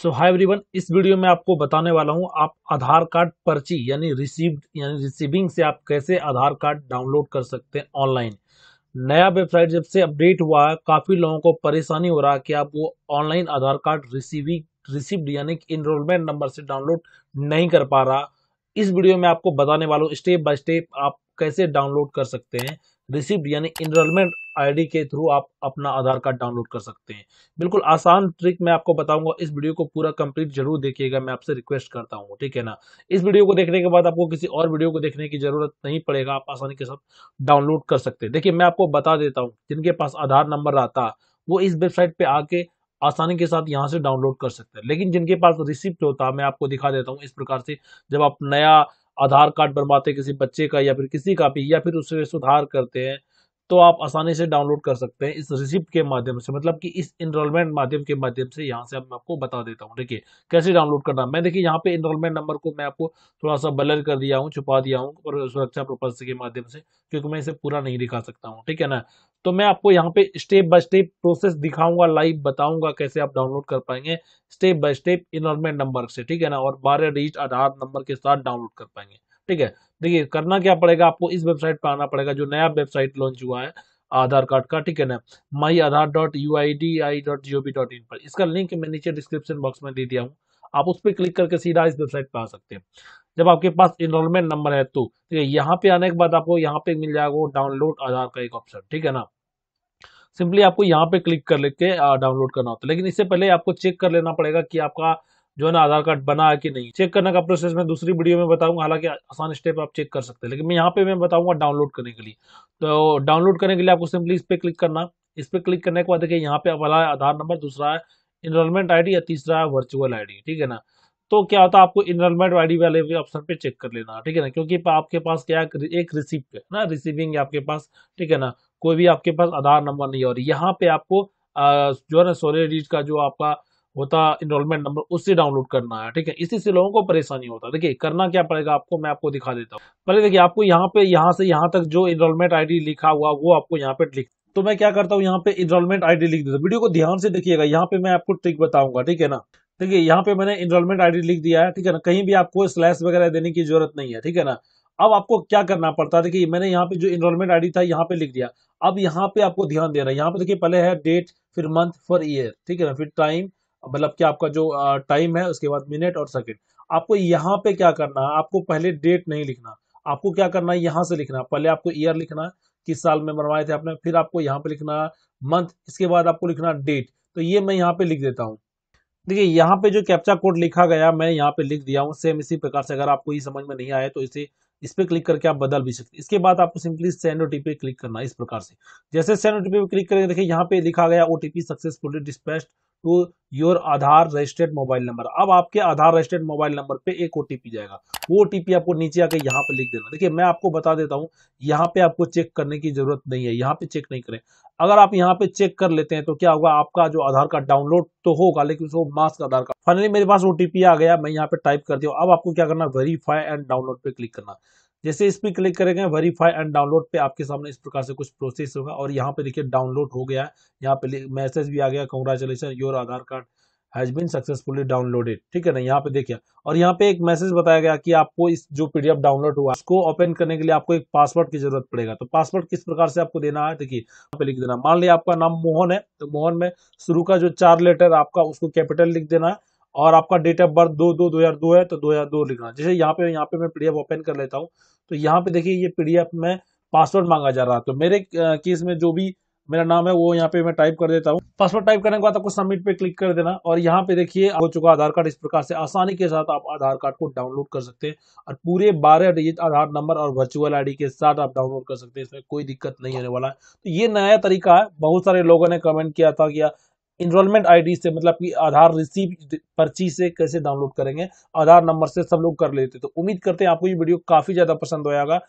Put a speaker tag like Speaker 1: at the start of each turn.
Speaker 1: सो hi everyone इस video में आपको बताने वाला हूं आप आधार कार्ड पर्ची यानी रिसीव्ड यानी रिसीविंग से आप कैसे आधार कार्ड डाउनलोड कर सकते हैं ऑनलाइन नया वेबसाइट जब से अपडेट हुआ है काफ़ी लोगों को परेशानी हो रहा है कि आप वो online Aadhaar card receiving received यानी कि इनरोलमेंट नंबर से डाउनलोड नहीं कर पा रहा इस वीडियो में आपको बताने वाला हूँ स्टेप बाय स्टेप आप कैसे डाउनलोड कर सकते हैं रिसिप्ट यानी इनरोलमेंट आईडी के थ्रू आप अपना आधार कार्ड डाउनलोड कर सकते हैं बिल्कुल आसान ट्रिक मैं आपको बताऊंगा इस वीडियो को पूरा कंप्लीट जरूर देखिएगा मैं आपसे रिक्वेस्ट करता हूं ठीक है ना इस वीडियो को देखने के बाद आपको किसी और वीडियो को देखने की जरूरत नहीं पड़ेगा आप आसानी के साथ डाउनलोड कर सकते हैं देखिये मैं आपको बता देता हूँ जिनके पास आधार नंबर रहता वो इस वेबसाइट पे आके आसानी के साथ यहाँ से डाउनलोड कर सकते हैं लेकिन जिनके पास रिसिप्ट होता मैं आपको दिखा देता हूँ इस प्रकार से जब आप नया आधार कार्ड बनवाते हैं किसी बच्चे का या फिर किसी का भी या फिर उसे सुधार करते हैं तो आप आसानी से डाउनलोड कर सकते हैं इस रिसिप्ट के माध्यम से मतलब कि इस इनरोलमेंट माध्यम के माध्यम से यहाँ से मैं आपको बता देता हूँ देखिए कैसे डाउनलोड करना मैं देखिए यहाँ पे इनरोलमेंट नंबर को मैं आपको थोड़ा सा बलर कर दिया हूँ छुपा दिया हूँ और सुरक्षा प्रपंच के माध्यम से क्योंकि मैं इसे पूरा नहीं दिखा सकता हूँ ठीक है ना तो मैं आपको यहाँ पे स्टेप बाय स्टेप प्रोसेस दिखाऊंगा लाइव बताऊंगा कैसे आप डाउनलोड कर पाएंगे step by step enrolment number से ठीक है ना और बारह डिजिट आधार नंबर के साथ डाउनलोड कर पाएंगे ठीक है देखिए करना क्या पड़ेगा आपको इस वेबसाइट पर आना पड़ेगा जो नया वेबसाइट लॉन्च हुआ है आधार कार्ड का ठीक है ना my Aadhaar dot U I D A I dot G O V dot पर इसका लिंक मैं नीचे डिस्क्रिप्शन बॉक्स में दे दिया हूँ आप उस पर क्लिक करके सीधा इस वेबसाइट पर आ सकते हैं जब आपके पास इनरोलमेंट नंबर है तो ठीक है यहाँ पे आने के बाद आपको यहाँ पे मिल जाएगा डाउनलोड आधार का एक ऑप्शन ठीक है ना सिंपली आपको यहाँ पे क्लिक कर लेके डाउनलोड करना होता है लेकिन इससे पहले आपको चेक कर लेना पड़ेगा कि आपका जो है ना आधार कार्ड बना है कि नहीं चेक करने का प्रोसेस मैं दूसरी वीडियो में बताऊंगा हालांकि आसान स्टेप आप चेक कर सकते हैं लेकिन मैं यहाँ पे मैं बताऊंगा डाउनलोड करने के लिए तो डाउनलोड करने के लिए आपको सिंपली इस पर क्लिक करना इस पर क्लिक करने के बाद देखिए यहाँ पे पहला आधार नंबर दूसरा है इनरोलमेंट आई या तीसरा है वर्चुअल आई ठीक है ना तो क्या होता है आपको इनरोलमेंट आई वाले भी ऑप्शन पे चेक कर लेना ठीक है ना क्योंकि आपके पास क्या एक रिसिप्ट है ना रिसीविंग है आपके पास ठीक है ना कोई भी आपके पास आधार नंबर नहीं और यहाँ पे आपको जो है ना सोलह डिजिट का जो आपका होता इनरोलमेंट नंबर उससे डाउनलोड करना है ठीक है इसी से लोगों को परेशानी होता है देखिए करना क्या पड़ेगा आपको मैं आपको दिखा देता हूँ पहले देखिए आपको यहाँ पे यहाँ से यहाँ तक जो इनरोलमेंट आईडी लिखा हुआ वो आपको यहाँ पे लिख तो मैं क्या करता हूँ यहाँ पे इनरोलमेंट आईडी लिख देता हूँ वीडियो को ध्यान से देखिएगा यहाँ पे मैं आपको ट्रिक बताऊंगा ठीक है ना देखिए यहाँ पे मैंने इनरोलमेंट आईडी लिख दिया है ठीक है ना कहीं भी आपको स्लैश वगैरह देने की जरूरत नहीं है ठीक है ना अब आपको क्या करना पड़ता है देखिए मैंने यहाँ पे जो इनरोलमेंट आईडी था यहाँ पे लिख दिया अब यहाँ पे आपको ध्यान देना है यहाँ पे देखिए पहले है डेट फिर मंथ फॉर ईयर ठीक है ना फिर टाइम मतलब कि आपका जो टाइम है उसके बाद मिनट और सेकेंड आपको यहाँ पे क्या करना है आपको पहले डेट नहीं लिखना आपको क्या करना है यहाँ से लिखना पहले आपको ईयर लिखना किस साल में बनवाए थे आपने फिर आपको यहाँ पे लिखना मंथ इसके बाद आपको लिखना डेट तो ये मैं यहाँ पे लिख देता हूँ देखिए यहाँ पे जो कैप्चा कोड लिखा गया मैं यहाँ पे लिख दिया हूँ सेम इसी प्रकार से अगर आपको ये समझ में नहीं आया तो इसे इस पर क्लिक करके आप बदल भी सकते इसके बाद आपको सिंपली सेंड ओटीपी क्लिक करना इस प्रकार से जैसे सेंड ओटीपी पे क्लिक करेंगे देखिए यहाँ पे लिखा गया OTP successfully dispatch to your Aadhaar registered mobile number अब आपके आधार रजिस्टर्ड मोबाइल नंबर पे एक ओटीपी जाएगा वो ओटीपी आपको नीचे आके यहाँ पे लिख देना देखिए मैं आपको बता देता हूँ यहाँ पे आपको चेक करने की जरूरत नहीं है यहाँ पे चेक नहीं करें अगर आप यहाँ पे चेक कर लेते हैं तो क्या होगा आपका जो आधार कार्ड डाउनलोड तो होगा लेकिन उसको मास्क आधार कार्ड फाइनली मेरे पास ओटीपी आ गया मैं यहाँ पे टाइप कर दिया अब आपको क्या करना वेरीफाई एंड डाउनलोड पे क्लिक करना जैसे इस पर क्लिक करेंगे वेरीफाई एंड डाउनलोड पे आपके सामने इस प्रकार से कुछ प्रोसेस होगा और यहाँ पे देखिए डाउनलोड हो गया है यहाँ पे मैसेज भी आ गया congratulation your Aadhaar card has been successfully downloaded ठीक है ना यहाँ पे देखिए और यहाँ पे एक मैसेज बताया गया कि आपको इस जो पीडीएफ डाउनलोड हुआ उसको ओपन करने के लिए आपको एक पासवर्ड की जरूरत पड़ेगा तो पासवर्ड किस प्रकार से आपको देना है देखिए यहाँ पे लिख देना मान लिया आपका नाम मोहन है तो मोहन में शुरू का जो चार लेटर आपका उसको कैपिटल लिख देना है और आपका डेट ऑफ बर्थ दो दो दो हजार दो है तो दो हजार दो लिखना जैसे यहाँ पे यहाँ पे मैं पीडीएफ ओपन कर लेता हूँ तो यहाँ पे देखिए ये पीडीएफ में पासवर्ड मांगा जा रहा है तो मेरे केस में जो भी मेरा नाम है वो यहाँ पे मैं टाइप कर देता हूँ पासवर्ड टाइप करने के बाद आपको सबमिट पे क्लिक कर देना और यहाँ पे देखिए हो चुका आधार कार्ड इस प्रकार से आसानी के साथ आप आधार कार्ड को डाउनलोड कर सकते हैं और पूरे बारह डिजिट आधार नंबर और वर्चुअल आईडी के साथ आप डाउनलोड कर सकते हैं इसमें कोई दिक्कत नहीं होने वाला है तो ये नया तरीका है बहुत सारे लोगों ने कमेंट किया था कि इनरोलमेंट आईडी से मतलब कि आधार रिसीव पर्ची से कैसे डाउनलोड करेंगे आधार नंबर से सब लोग कर लेते तो उम्मीद करते हैं आपको ये वीडियो काफ़ी ज़्यादा पसंद आएगा